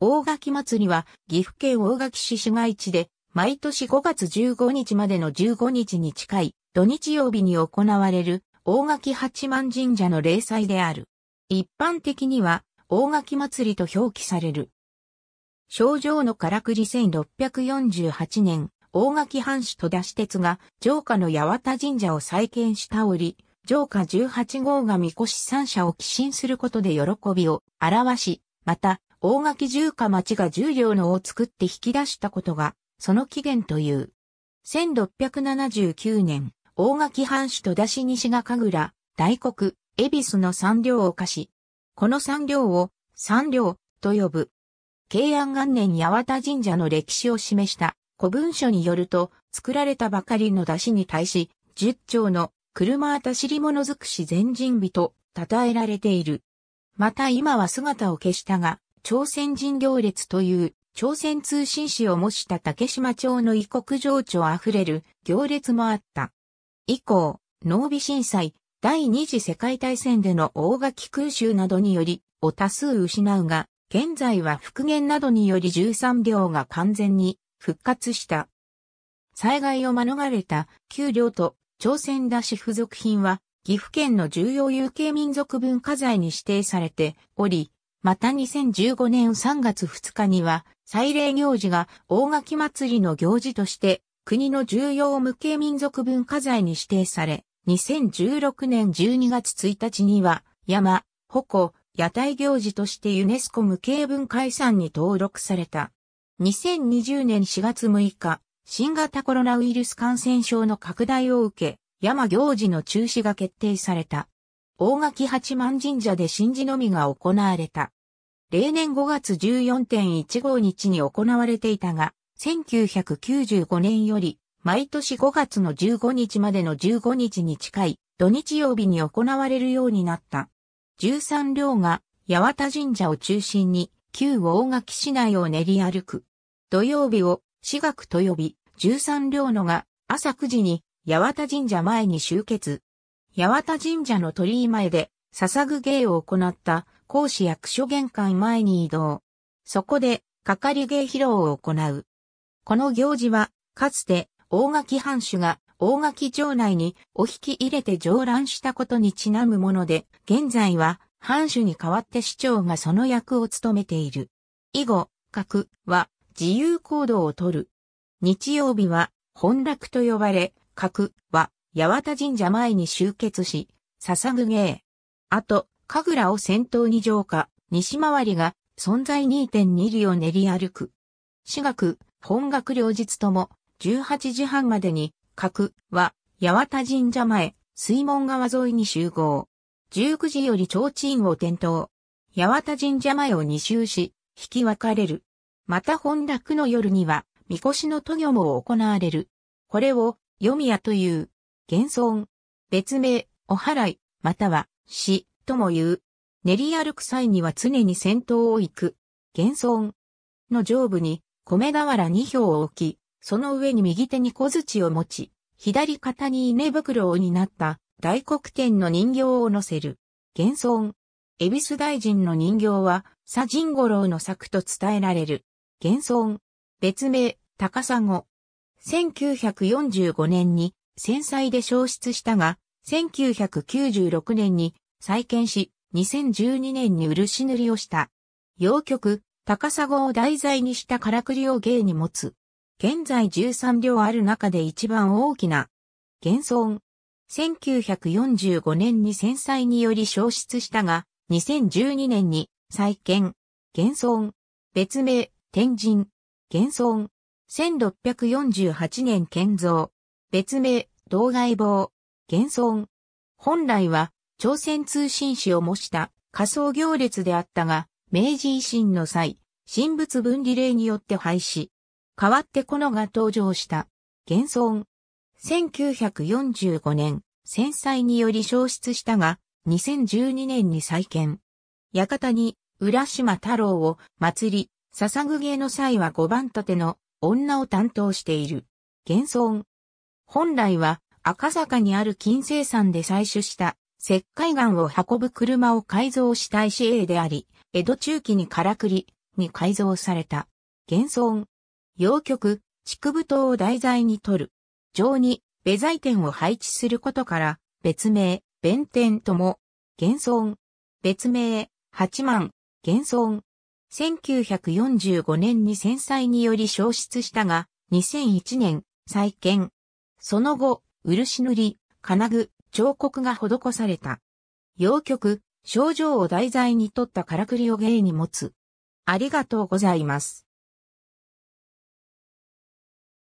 大垣祭りは岐阜県大垣市市街地で毎年5月15日までの15日に近い土日曜日に行われる大垣八幡神社の例祭である。一般的には大垣祭りと表記される。症状のからくり1648年、大垣藩主戸田私鉄が城下の八幡神社を再建した折、城下18号が神輿三社を寄進することで喜びを表し、また、大垣十家町が十両のを作って引き出したことが、その起源という。1679年、大垣藩主と出し西が神楽、大黒、恵比寿の三両を貸し、この三両を三両と呼ぶ。慶安元年八幡神社の歴史を示した古文書によると、作られたばかりの出しに対し、十丁の車あたしりものづくし前人美と称えられている。また今は姿を消したが、朝鮮人行列という朝鮮通信使を模した竹島町の異国情緒あふれる行列もあった。以降、農美震災、第二次世界大戦での大垣空襲などにより、を多数失うが、現在は復元などにより13両が完全に復活した。災害を免れた9両と朝鮮出し付属品は岐阜県の重要有形民族文化財に指定されており、また2015年3月2日には、祭礼行事が大垣祭りの行事として、国の重要無形民族文化財に指定され、2016年12月1日には、山、鉾、屋台行事としてユネスコ無形文化遺産に登録された。2020年4月6日、新型コロナウイルス感染症の拡大を受け、山行事の中止が決定された。大垣八幡神社で神事のみが行われた。例年5月14.15日に行われていたが、1995年より毎年5月の15日までの15日に近い土日曜日に行われるようになった。13両が八幡神社を中心に旧大垣市内を練り歩く。土曜日を私学と呼び、13両のが朝9時に八幡神社前に集結。八幡神社の鳥居前で捧ぐ芸を行った講師役所玄関前に移動。そこで、係芸披露を行う。この行事は、かつて、大垣藩主が大垣城内にお引き入れて上覧したことにちなむもので、現在は藩主に代わって市長がその役を務めている。以後、格は自由行動をとる。日曜日は本楽と呼ばれ、格は八幡神社前に集結し、捧ぐ芸。あと、神楽を先頭に浄化、西回りが存在2.2里を練り歩く。私学、本学両日とも、18時半までに、各は、八幡神社前、水門川沿いに集合。19時より提灯を点灯。八幡神社前を2周し、引き分かれる。また本楽の夜には、神輿の渡御も行われる。これを、読み屋という。現存、別名、お払い、または、死、とも言う。練り歩く際には常に先頭を行く。現存の上部に米俵2票を置き、その上に右手に小槌を持ち、左肩に稲袋を担った大黒天の人形を乗せる。現存恵比寿大臣の人形は左人五郎の作と伝えられる。現存別名、高砂。1945年に戦災で消失したが、1996年に再建し、2012年に漆塗りをした。洋曲、高砂を題材にしたからくりを芸に持つ。現在13両ある中で一番大きな。現存。1945年に戦災により消失したが、2012年に再建。現存。別名、天神。現存。1648年建造。別名、道外棒、現存。本来は、朝鮮通信史を模した仮想行列であったが、明治維新の際、神仏分離令によって廃止。代わってこのが登場した。現存。1945年、戦災により消失したが、2012年に再建。館に、浦島太郎を祭り、捧ぐ芸の際は5番立ての女を担当している。現存。本来は赤坂にある金星山で採取した石灰岩を運ぶ車を改造した石英であり、江戸中期にからくりに改造された。現存。洋曲、竹舞島を題材に取る。上に、ベ材店を配置することから、別名、弁天とも、現存。別名、八万、現存。1945年に戦災により消失したが、2001年、再建。その後、漆塗り、金具、彫刻が施された。洋曲、症状を題材にとったからくりを芸に持つ。ありがとうございます。